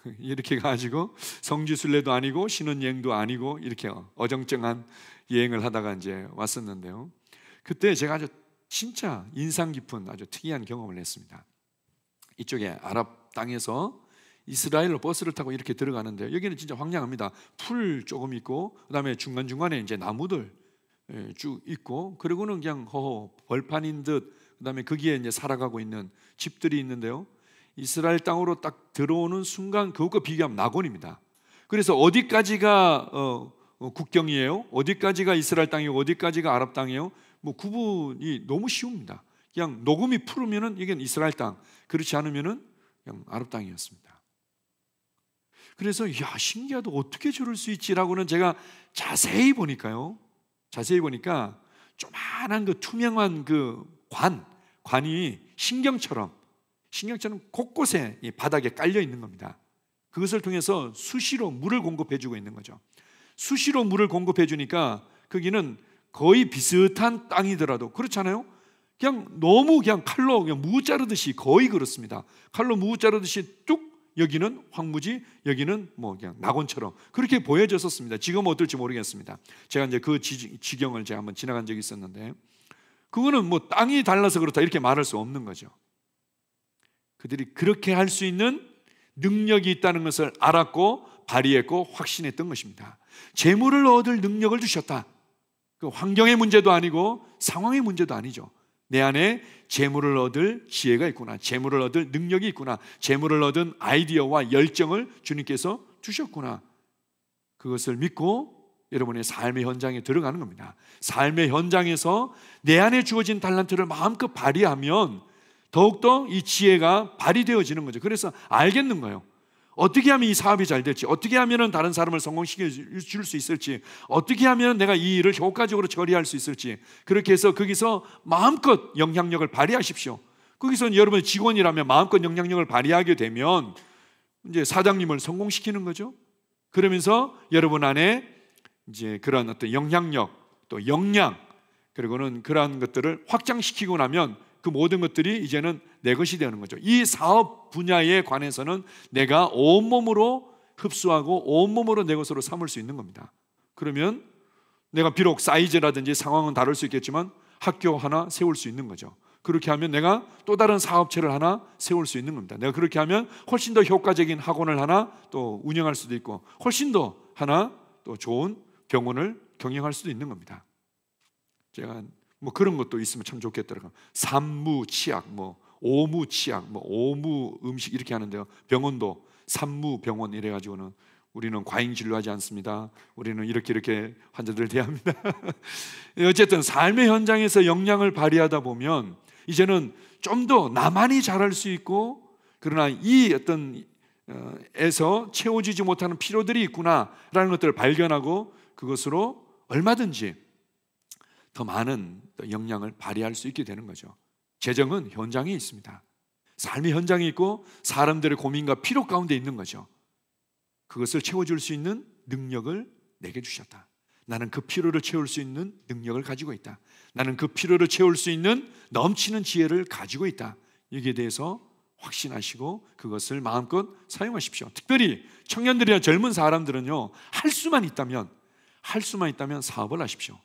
이렇게 가지고 성지순례도 아니고 신혼여행도 아니고 이렇게 어정쩡한 여행을 하다가 이제 왔었는데요. 그때 제가 아주 진짜 인상 깊은 아주 특이한 경험을 했습니다. 이쪽에 아랍 땅에서 이스라엘로 버스를 타고 이렇게 들어가는데 여기는 진짜 황량합니다. 풀 조금 있고 그다음에 중간 중간에 이제 나무들 예, 쭉 있고 그리고는 그냥 허허 벌판인 듯 그다음에 거기에 이제 살아가고 있는 집들이 있는데요. 이스라엘 땅으로 딱 들어오는 순간 그것과 비교하면 낙원입니다. 그래서 어디까지가 어, 어, 국경이에요? 어디까지가 이스라엘 땅이고 어디까지가 아랍 땅이에요? 뭐 구분이 너무 쉬웁니다. 그냥 녹음이 풀으면은 이건 이스라엘 땅, 그렇지 않으면은 그냥 아랍 땅이었습니다. 그래서 야 신기하다 어떻게 저럴 수 있지라고는 제가 자세히 보니까요, 자세히 보니까 조만한 그 투명한 그 관, 관이 신경처럼 신경처럼 곳곳에 바닥에 깔려 있는 겁니다. 그것을 통해서 수시로 물을 공급해 주고 있는 거죠. 수시로 물을 공급해 주니까 거기는 거의 비슷한 땅이더라도 그렇잖아요. 그냥 너무 그냥 칼로 그냥 무 자르듯이 거의 그렇습니다. 칼로 무 자르듯이 뚝 여기는 황무지, 여기는 뭐 그냥 낙원처럼 그렇게 보여졌었습니다. 지금 어떨지 모르겠습니다. 제가 이제 그 지, 경을 제가 한번 지나간 적이 있었는데 그거는 뭐 땅이 달라서 그렇다 이렇게 말할 수 없는 거죠. 그들이 그렇게 할 수 있는 능력이 있다는 것을 알았고 발휘했고 확신했던 것입니다. 재물을 얻을 능력을 주셨다. 그 환경의 문제도 아니고 상황의 문제도 아니죠. 내 안에 재물을 얻을 지혜가 있구나. 재물을 얻을 능력이 있구나. 재물을 얻은 아이디어와 열정을 주님께서 주셨구나. 그것을 믿고 여러분의 삶의 현장에 들어가는 겁니다. 삶의 현장에서 내 안에 주어진 달란트를 마음껏 발휘하면 더욱더 이 지혜가 발휘되어지는 거죠. 그래서 알겠는 거예요. 어떻게 하면 이 사업이 잘 될지, 어떻게 하면 다른 사람을 성공시켜줄 수 있을지, 어떻게 하면 내가 이 일을 효과적으로 처리할 수 있을지, 그렇게 해서 거기서 마음껏 영향력을 발휘하십시오. 거기서 여러분 직원이라면 마음껏 영향력을 발휘하게 되면 이제 사장님을 성공시키는 거죠. 그러면서 여러분 안에 이제 그런 어떤 영향력, 또 역량, 그리고는 그러한 것들을 확장시키고 나면 그 모든 것들이 이제는 내 것이 되는 거죠. 이 사업 분야에 관해서는 내가 온몸으로 흡수하고 온몸으로 내 것으로 삼을 수 있는 겁니다. 그러면 내가 비록 사이즈라든지 상황은 다를 수 있겠지만 학교 하나 세울 수 있는 거죠. 그렇게 하면 내가 또 다른 사업체를 하나 세울 수 있는 겁니다. 내가 그렇게 하면 훨씬 더 효과적인 학원을 하나 또 운영할 수도 있고 훨씬 더 하나 또 좋은 병원을 경영할 수도 있는 겁니다. 제가 뭐 그런 것도 있으면 참 좋겠더라고요. 산무치약, 뭐 오무치약, 뭐 오무 음식 이렇게 하는데요. 병원도 산무병원 이래가지고는 우리는 과잉 진료하지 않습니다. 우리는 이렇게 이렇게 환자들을 대합니다. 어쨌든 삶의 현장에서 역량을 발휘하다 보면 이제는 좀 더 나만이 잘할 수 있고 그러나 이 어떤 어, 에서 채워지지 못하는 피로들이 있구나라는 것들을 발견하고 그것으로 얼마든지 더 많은 역량을 발휘할 수 있게 되는 거죠. 재정은 현장에 있습니다. 삶의 현장에 있고 사람들의 고민과 피로 가운데 있는 거죠. 그것을 채워줄 수 있는 능력을 내게 주셨다. 나는 그피로를 채울 수 있는 능력을 가지고 있다. 나는 그피로를 채울 수 있는 넘치는 지혜를 가지고 있다. 여기에 대해서 확신하시고 그것을 마음껏 사용하십시오. 특별히 청년들이나 젊은 사람들은요, 할 수만 있다면, 할 수만 있다면 사업을 하십시오.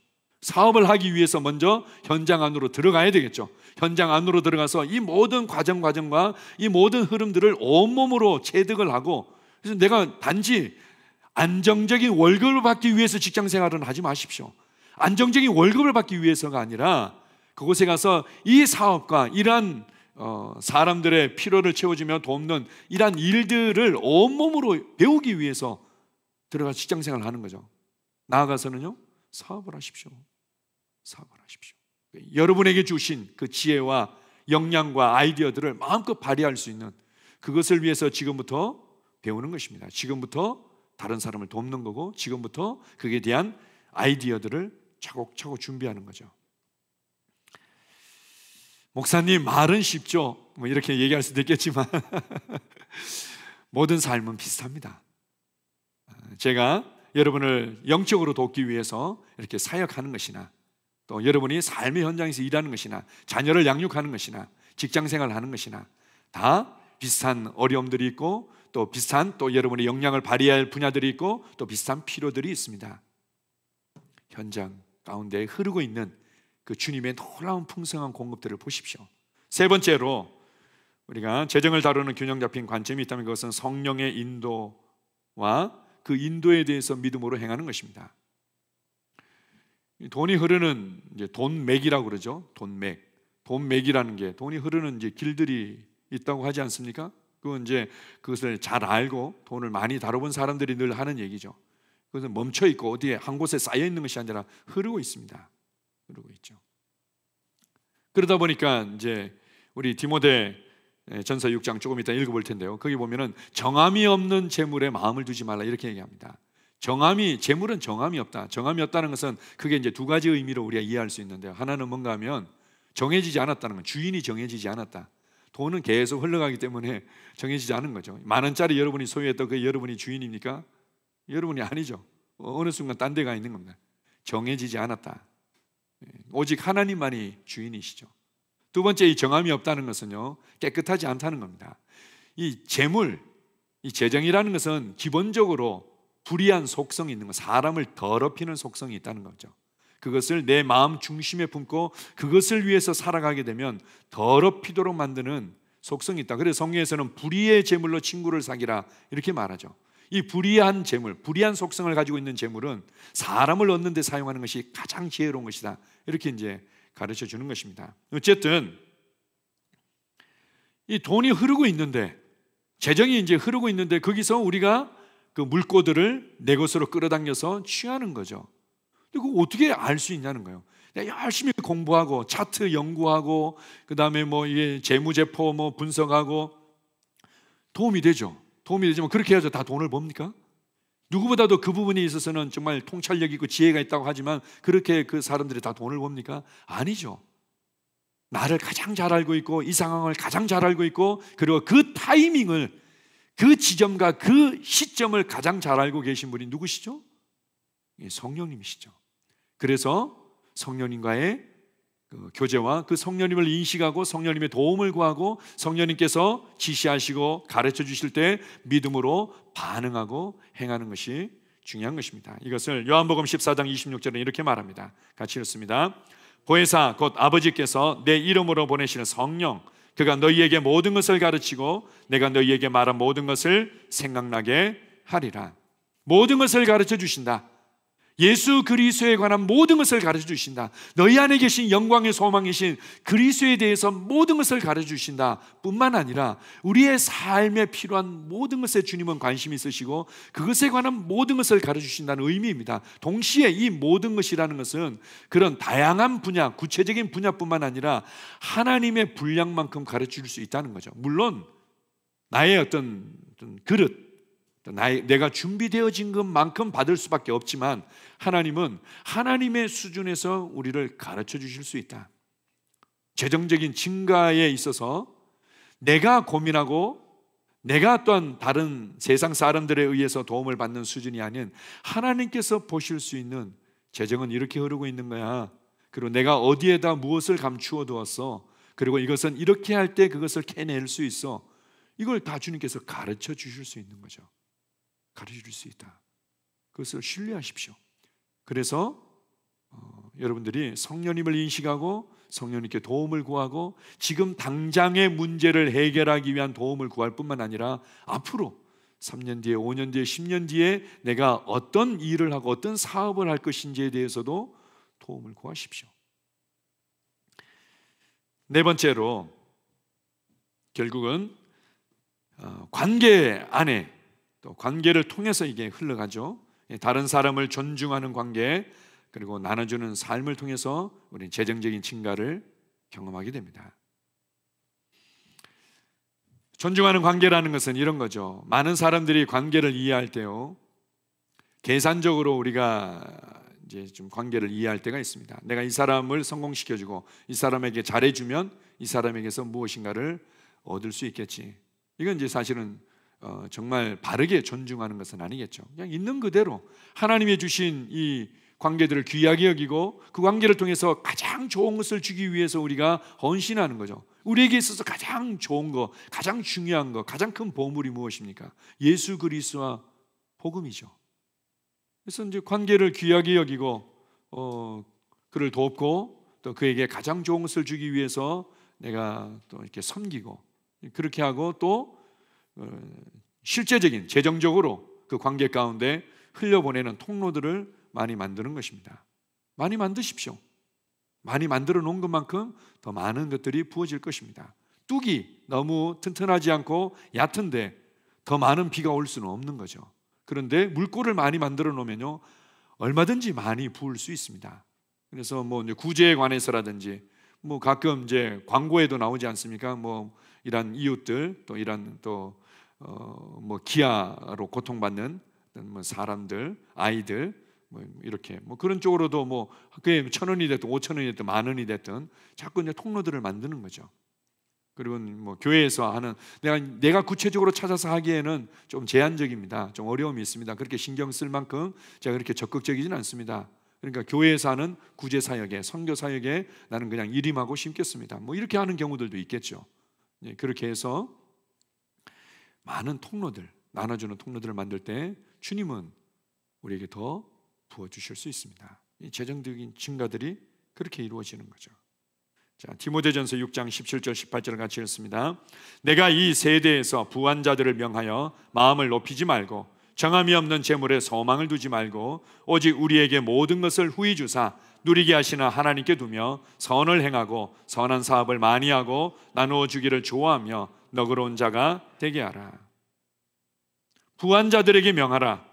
사업을 하기 위해서 먼저 현장 안으로 들어가야 되겠죠. 현장 안으로 들어가서 이 모든 과정 과정과 이 모든 흐름들을 온몸으로 체득을 하고 그래서 내가 단지 안정적인 월급을 받기 위해서 직장 생활은 하지 마십시오. 안정적인 월급을 받기 위해서가 아니라 그곳에 가서 이 사업과 이러한 어, 사람들의 필요를 채워주며 돕는 이러한 일들을 온몸으로 배우기 위해서 들어가 직장 생활을 하는 거죠. 나아가서는요, 사업을 하십시오. 사과하십시오. 여러분에게 주신 그 지혜와 역량과 아이디어들을 마음껏 발휘할 수 있는 그것을 위해서 지금부터 배우는 것입니다. 지금부터 다른 사람을 돕는 거고 지금부터 그에 대한 아이디어들을 차곡차곡 준비하는 거죠. 목사님 말은 쉽죠. 뭐 이렇게 얘기할 수도 있겠지만 모든 삶은 비슷합니다. 제가 여러분을 영적으로 돕기 위해서 이렇게 사역하는 것이나 또 여러분이 삶의 현장에서 일하는 것이나 자녀를 양육하는 것이나 직장 생활을 하는 것이나 다 비슷한 어려움들이 있고 또 비슷한 또 여러분의 역량을 발휘할 분야들이 있고 또 비슷한 필요들이 있습니다. 현장 가운데 흐르고 있는 그 주님의 놀라운 풍성한 공급들을 보십시오. 세 번째로 우리가 재정을 다루는 균형 잡힌 관점이 있다면 그것은 성령의 인도와 그 인도에 대해서 믿음으로 행하는 것입니다. 돈이 흐르는 이제 돈맥이라고 그러죠. 돈맥. 돈맥이라는 게 돈이 흐르는 이제 길들이 있다고 하지 않습니까? 그건 이제 그것을 잘 알고 돈을 많이 다뤄본 사람들이 늘 하는 얘기죠. 그것은 멈춰 있고 어디에 한 곳에 쌓여 있는 것이 아니라 흐르고 있습니다. 흐르고 있죠. 그러다 보니까 이제 우리 디모데 예, 전서 6장 조금 이따 읽어볼 텐데요. 거기 보면은 정함이 없는 재물에 마음을 두지 말라 이렇게 얘기합니다. 정함이 재물은 정함이 없다. 정함이 없다는 것은 그게 이제 두 가지 의미로 우리가 이해할 수 있는데요. 하나는 뭔가 하면 정해지지 않았다는 건 주인이 정해지지 않았다. 돈은 계속 흘러가기 때문에 정해지지 않은 거죠. 만 원짜리 여러분이 소유했던 그 여러분이 주인입니까? 여러분이 아니죠. 어, 어느 순간 딴 데가 있는 겁니다. 정해지지 않았다. 예, 오직 하나님만이 주인이시죠. 두 번째 이 정함이 없다는 것은요. 깨끗하지 않다는 겁니다. 이 재물, 이 재정이라는 것은 기본적으로 불의한 속성이 있는 거, 사람을 더럽히는 속성이 있다는 거죠. 그것을 내 마음 중심에 품고 그것을 위해서 살아가게 되면 더럽히도록 만드는 속성이 있다. 그래서 성경에서는 불의의 제물로 친구를 사귀라 이렇게 말하죠. 이 불의한 재물, 불의한 속성을 가지고 있는 재물은 사람을 얻는 데 사용하는 것이 가장 지혜로운 것이다. 이렇게 이제 가르쳐 주는 것입니다. 어쨌든 이 돈이 흐르고 있는데 재정이 이제 흐르고 있는데 거기서 우리가 그 물고들을 내 것으로 끌어당겨서 취하는 거죠. 근데 그거 어떻게 알 수 있냐는 거예요. 열심히 공부하고 차트 연구하고 그다음에 뭐 이게 재무제포 뭐 분석하고 도움이 되죠. 도움이 되지만 그렇게 해야죠. 다 돈을 봅니까? 누구보다도 그 부분에 있어서는 정말 통찰력 있고 지혜가 있다고 하지만 그렇게 그 사람들이 다 돈을 봅니까? 아니죠. 나를 가장 잘 알고 있고 이 상황을 가장 잘 알고 있고 그리고 그 타이밍을 그 지점과 그 시점을 가장 잘 알고 계신 분이 누구시죠? 예, 성령님이시죠. 그래서 성령님과의 그 교제와 그 성령님을 인식하고 성령님의 도움을 구하고 성령님께서 지시하시고 가르쳐 주실 때 믿음으로 반응하고 행하는 것이 중요한 것입니다. 이것을 요한복음 14장 26절은 이렇게 말합니다. 같이 읽습니다. 보혜사 곧 아버지께서 내 이름으로 보내시는 성령 그가 너희에게 모든 것을 가르치고 내가 너희에게 말한 모든 것을 생각나게 하리라. 모든 것을 가르쳐 주신다. 예수 그리스도에 관한 모든 것을 가르쳐 주신다. 너희 안에 계신 영광의 소망이신 그리스도에 대해서 모든 것을 가르쳐 주신다. 뿐만 아니라 우리의 삶에 필요한 모든 것에 주님은 관심 있으시고 그것에 관한 모든 것을 가르쳐 주신다는 의미입니다. 동시에 이 모든 것이라는 것은 그런 다양한 분야, 구체적인 분야뿐만 아니라 하나님의 분량만큼 가르쳐 줄 수 있다는 거죠. 물론 나의 어떤 그릇 나의, 내가 준비되어진 것만큼 받을 수밖에 없지만 하나님은 하나님의 수준에서 우리를 가르쳐 주실 수 있다. 재정적인 증가에 있어서 내가 고민하고 내가 또한 다른 세상 사람들에 의해서 도움을 받는 수준이 아닌 하나님께서 보실 수 있는 재정은 이렇게 흐르고 있는 거야. 그리고 내가 어디에다 무엇을 감추어 두었어. 그리고 이것은 이렇게 할 때 그것을 캐낼 수 있어. 이걸 다 주님께서 가르쳐 주실 수 있는 거죠. 가르쳐 줄수 있다. 그것을 신뢰하십시오. 그래서 어, 여러분들이 성령님을 인식하고 성령님께 도움을 구하고 지금 당장의 문제를 해결하기 위한 도움을 구할 뿐만 아니라 앞으로 3년 뒤에, 5년 뒤에, 10년 뒤에 내가 어떤 일을 하고 어떤 사업을 할 것인지에 대해서도 도움을 구하십시오. 네 번째로 결국은 어, 관계 안에 또 관계를 통해서 이게 흘러가죠. 예, 다른 사람을 존중하는 관계 그리고 나눠주는 삶을 통해서 우리는 재정적인 증가를 경험하게 됩니다. 존중하는 관계라는 것은 이런 거죠. 많은 사람들이 관계를 이해할 때요. 계산적으로 우리가 이제 좀 관계를 이해할 때가 있습니다. 내가 이 사람을 성공시켜주고 이 사람에게 잘해주면 이 사람에게서 무엇인가를 얻을 수 있겠지. 이건 이제 사실은 어, 정말 바르게 존중하는 것은 아니겠죠. 그냥 있는 그대로 하나님이 주신 이 관계들을 귀하게 여기고 그 관계를 통해서 가장 좋은 것을 주기 위해서 우리가 헌신하는 거죠. 우리에게 있어서 가장 좋은 거, 가장 중요한 거, 가장 큰 보물이 무엇입니까? 예수 그리스와 복음이죠. 그래서 이제 관계를 귀하게 여기고 어, 그를 돕고 또 그에게 가장 좋은 것을 주기 위해서 내가 또 이렇게 섬기고 그렇게 하고 또 어, 실제적인 재정적으로 그 관계 가운데 흘려보내는 통로들을 많이 만드는 것입니다. 많이 만드십시오. 많이 만들어 놓은 것만큼 더 많은 것들이 부어질 것입니다. 뚝이 너무 튼튼하지 않고 얕은데 더 많은 비가 올 수는 없는 거죠. 그런데 물꼬를 많이 만들어 놓으면요. 얼마든지 많이 부을 수 있습니다. 그래서 뭐 구제에 관해서라든지 뭐 가끔 이제 광고에도 나오지 않습니까? 뭐 이런 이웃들 또 이런 또 어, 뭐 기아로 고통받는 뭐 사람들, 아이들 뭐 이렇게 뭐 그런 쪽으로도 뭐 그게 천 원이 됐든 오천 원이 됐든 만 원이 됐든 자꾸 이제 통로들을 만드는 거죠. 그리고 뭐 교회에서 하는 내가 내가 구체적으로 찾아서 하기에는 좀 제한적입니다. 좀 어려움이 있습니다. 그렇게 신경 쓸 만큼 제가 그렇게 적극적이지는 않습니다. 그러니까 교회에서 하는 구제 사역에 선교 사역에 나는 그냥 일임하고 심겠습니다. 뭐 이렇게 하는 경우들도 있겠죠. 네, 그렇게 해서 많은 통로들, 나눠주는 통로들을 만들 때 주님은 우리에게 더 부어주실 수 있습니다. 재정적인 증가들이 그렇게 이루어지는 거죠. 자, 디모데전서 6장 17절 18절 같이 읽습니다. 내가 이 세대에서 부한자들을 명하여 마음을 높이지 말고 정함이 없는 재물에 소망을 두지 말고 오직 우리에게 모든 것을 후히 주사 누리게 하시는 하나님께 두며 선을 행하고 선한 사업을 많이 하고 나누어 주기를 좋아하며 너그러운 자가 되게 하라. 부한 자들에게 명하라.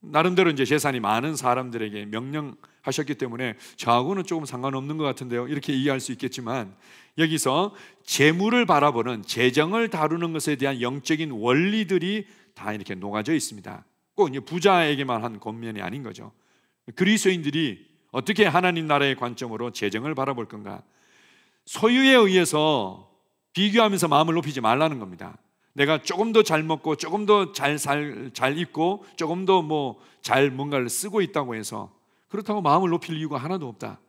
나름대로 이제 재산이 많은 사람들에게 명령하셨기 때문에 저하고는 조금 상관없는 것 같은데요. 이렇게 이해할 수 있겠지만 여기서 재물을 바라보는 재정을 다루는 것에 대한 영적인 원리들이 다 이렇게 녹아져 있습니다. 꼭 이제 부자에게만 한 권면이 아닌 거죠. 그리스도인들이 어떻게 하나님 나라의 관점으로 재정을 바라볼 건가? 소유에 의해서 비교하면서 마음을 높이지 말라는 겁니다. 내가 조금 더 잘 먹고 조금 더 잘 살 잘 입고 조금 더 뭐 잘 뭔가를 쓰고 있다고 해서 그렇다고 마음을 높일 이유가 하나도 없다.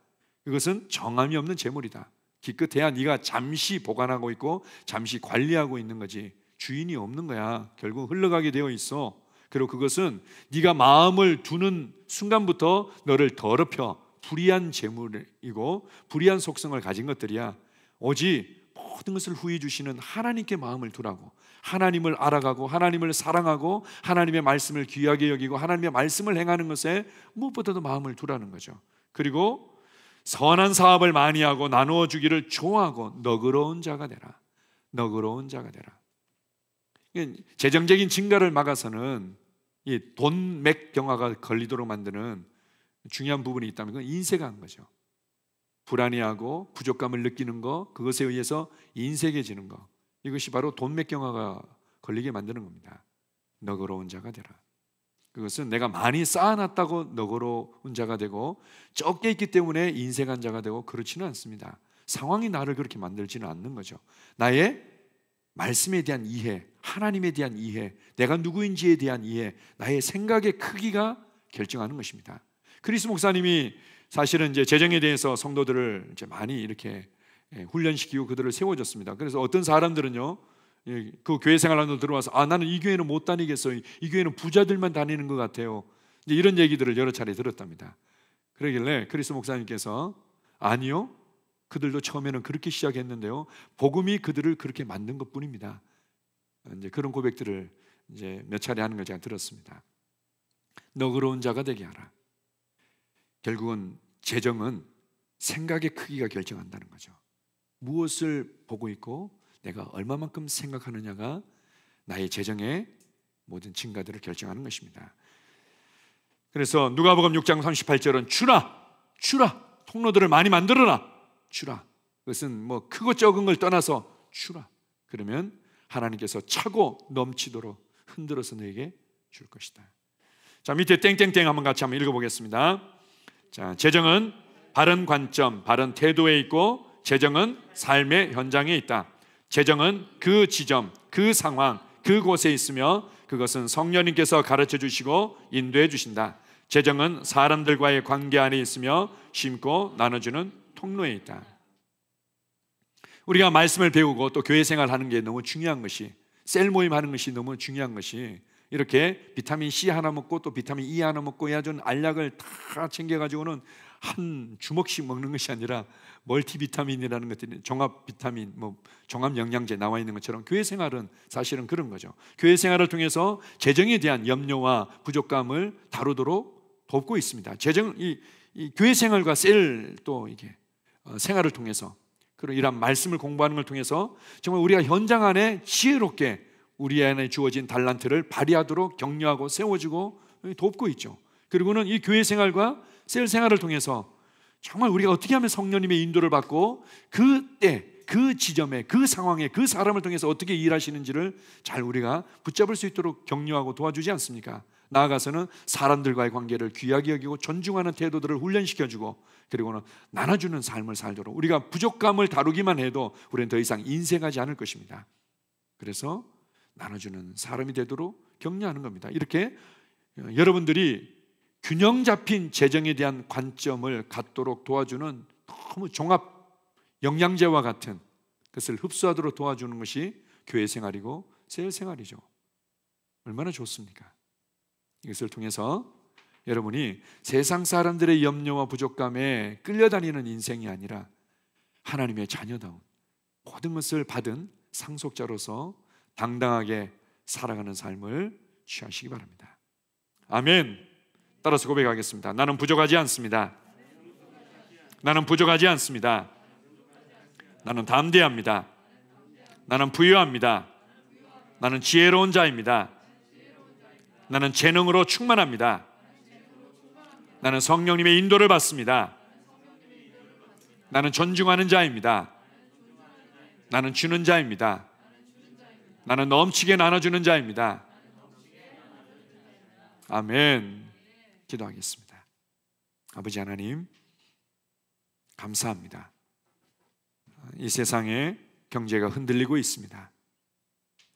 그것은 정함이 없는 재물이다. 기껏해야 네가 잠시 보관하고 있고 잠시 관리하고 있는 거지 주인이 없는 거야. 결국 흘러가게 되어 있어. 그리고 그것은 네가 마음을 두는 순간부터 너를 더럽혀 불의한 재물이고 불의한 속성을 가진 것들이야. 오직 모든 것을 후해 주시는 하나님께 마음을 두라고 하나님을 알아가고 하나님을 사랑하고 하나님의 말씀을 귀하게 여기고 하나님의 말씀을 행하는 것에 무엇보다도 마음을 두라는 거죠. 그리고 선한 사업을 많이 하고 나누어 주기를 좋아하고 너그러운 자가 되라. 너그러운 자가 되라. 재정적인 증가를 막아서는 이 돈맥 경화가 걸리도록 만드는 중요한 부분이 있다면 그건 인세가 한 거죠. 불안해하고 부족감을 느끼는 것, 그것에 의해서 인색해지는 것. 이것이 바로 돈맥경화가 걸리게 만드는 겁니다. 너그러운 자가 되라. 그것은 내가 많이 쌓아놨다고 너그러운 자가 되고 적게 있기 때문에 인색한 자가 되고 그렇지는 않습니다. 상황이 나를 그렇게 만들지는 않는 거죠. 나의 말씀에 대한 이해, 하나님에 대한 이해, 내가 누구인지에 대한 이해, 나의 생각의 크기가 결정하는 것입니다. 크리스 목사님이 사실은 이제 재정에 대해서 성도들을 이제 많이 이렇게 예, 훈련시키고 그들을 세워줬습니다. 그래서 어떤 사람들은요, 예, 그 교회 생활하는 들어와서 아 나는 이 교회는 못 다니겠어요. 이 교회는 부자들만 다니는 것 같아요. 이제 이런 얘기들을 여러 차례 들었답니다. 그러길래 크리스 목사님께서 아니요, 그들도 처음에는 그렇게 시작했는데요, 복음이 그들을 그렇게 만든 것뿐입니다. 이제 그런 고백들을 이제 몇 차례 하는 걸 제가 들었습니다. 너그러운 자가 되게 하라. 결국은 재정은 생각의 크기가 결정한다는 거죠. 무엇을 보고 있고 내가 얼마만큼 생각하느냐가 나의 재정의 모든 증가들을 결정하는 것입니다. 그래서 누가복음 6장 38절은 주라 주라 통로들을 많이 만들어라 주라 그것은 뭐 크고 적은 걸 떠나서 주라 그러면 하나님께서 차고 넘치도록 흔들어서 너에게 줄 것이다. 자 밑에 땡땡땡 한번 같이 한번 읽어보겠습니다. 자, 재정은 바른 관점, 바른 태도에 있고 재정은 삶의 현장에 있다. 재정은 그 지점, 그 상황, 그곳에 있으며 그것은 성령님께서 가르쳐 주시고 인도해 주신다. 재정은 사람들과의 관계 안에 있으며 심고 나눠주는 통로에 있다. 우리가 말씀을 배우고 또 교회 생활하는 게 너무 중요한 것이 셀 모임 하는 것이 너무 중요한 것이 이렇게 비타민 C 하나 먹고 또 비타민 E 하나 먹고 야준 알약을 다 챙겨 가지고는 한 주먹씩 먹는 것이 아니라 멀티비타민이라는 것들이 종합 비타민 뭐 종합 영양제 나와 있는 것처럼 교회 생활은 사실은 그런 거죠. 교회 생활을 통해서 재정에 대한 염려와 부족감을 다루도록 돕고 있습니다. 재정 이, 이 교회 생활과 셀 또 이게 어, 생활을 통해서 그런 이런 말씀을 공부하는 걸 통해서 정말 우리가 현장 안에 지혜롭게 우리 안에 주어진 달란트를 발휘하도록 격려하고 세워주고 돕고 있죠. 그리고는 이 교회 생활과 셀 생활을 통해서 정말 우리가 어떻게 하면 성령님의 인도를 받고 그때 그 지점에 그 상황에 그 사람을 통해서 어떻게 일하시는지를 잘 우리가 붙잡을 수 있도록 격려하고 도와주지 않습니까? 나아가서는 사람들과의 관계를 귀하게 여기고 존중하는 태도들을 훈련시켜주고 그리고는 나눠주는 삶을 살도록 우리가 부족감을 다루기만 해도 우리는 더 이상 인생하지 않을 것입니다. 그래서 나눠주는 사람이 되도록 격려하는 겁니다. 이렇게 어, 여러분들이 균형 잡힌 재정에 대한 관점을 갖도록 도와주는 너무 종합 영양제와 같은 것을 흡수하도록 도와주는 것이 교회 생활이고 세일 생활이죠. 얼마나 좋습니까? 이것을 통해서 여러분이 세상 사람들의 염려와 부족감에 끌려다니는 인생이 아니라 하나님의 자녀다운 모든 것을 받은 상속자로서 당당하게 살아가는 삶을 취하시기 바랍니다. 아멘. 따라서 고백하겠습니다. 나는 부족하지 않습니다. 나는 부족하지 않습니다. 나는 담대합니다. 나는 부유합니다. 나는 지혜로운 자입니다. 나는 재능으로 충만합니다. 나는 성령님의 인도를 받습니다. 나는 존중하는 자입니다. 나는 주는 자입니다. 나는 넘치게 나눠주는 자입니다. 아멘. 기도하겠습니다. 아버지 하나님, 감사합니다. 이 세상에 경제가 흔들리고 있습니다.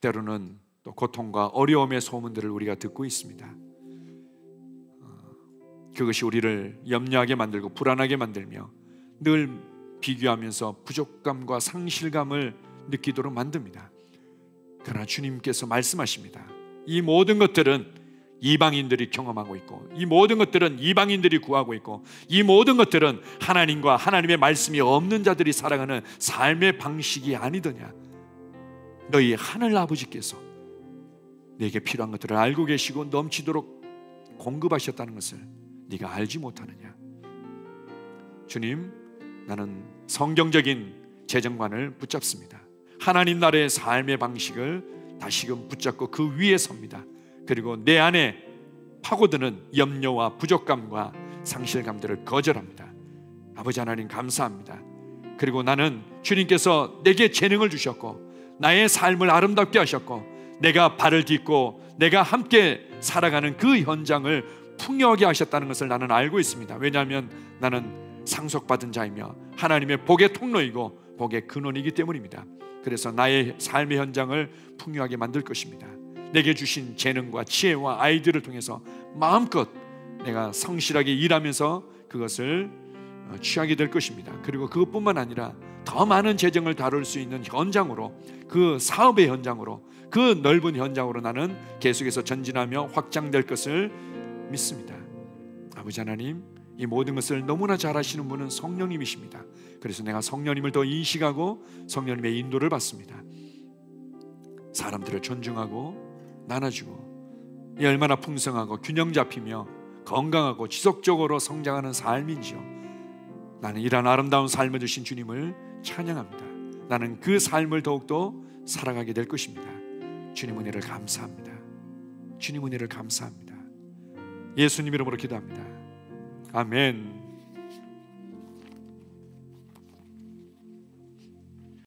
때로는 또 고통과 어려움의 소문들을 우리가 듣고 있습니다. 어, 그것이 우리를 염려하게 만들고 불안하게 만들며 늘 비교하면서 부족감과 상실감을 느끼도록 만듭니다. 그러나 주님께서 말씀하십니다. 이 모든 것들은 이방인들이 경험하고 있고, 이 모든 것들은 이방인들이 구하고 있고, 이 모든 것들은 하나님과 하나님의 말씀이 없는 자들이 살아가는 삶의 방식이 아니더냐. 너희 하늘 아버지께서 내게 필요한 것들을 알고 계시고 넘치도록 공급하셨다는 것을 네가 알지 못하느냐. 주님, 나는 성경적인 재정관을 붙잡습니다. 하나님 나라의 삶의 방식을 다시금 붙잡고 그 위에 섭니다. 그리고 내 안에 파고드는 염려와 부족감과 상실감들을 거절합니다. 아버지 하나님 감사합니다. 그리고 나는 주님께서 내게 재능을 주셨고 나의 삶을 아름답게 하셨고 내가 발을 딛고 내가 함께 살아가는 그 현장을 풍요하게 하셨다는 것을 나는 알고 있습니다. 왜냐하면 나는 상속받은 자이며 하나님의 복의 통로이고 복의 근원이기 때문입니다. 그래서 나의 삶의 현장을 풍요하게 만들 것입니다. 내게 주신 재능과 지혜와 아이디어를 통해서 마음껏 내가 성실하게 일하면서 그것을 어, 취하게 될 것입니다. 그리고 그것뿐만 아니라 더 많은 재정을 다룰 수 있는 현장으로 그 사업의 현장으로 그 넓은 현장으로 나는 계속해서 전진하며 확장될 것을 믿습니다. 아버지 하나님, 이 모든 것을 너무나 잘 아시는 분은 성령님이십니다. 그래서 내가 성령님을 더 인식하고 성령님의 인도를 받습니다. 사람들을 존중하고 나눠주고 이 얼마나 풍성하고 균형 잡히며 건강하고 지속적으로 성장하는 삶인지요. 나는 이러 아름다운 삶을 주신 주님을 찬양합니다. 나는 그 삶을 더욱더 살아가게 될 것입니다. 주님 은혜를 감사합니다. 주님 은혜를 감사합니다. 예수님 이름으로 기도합니다. 아멘.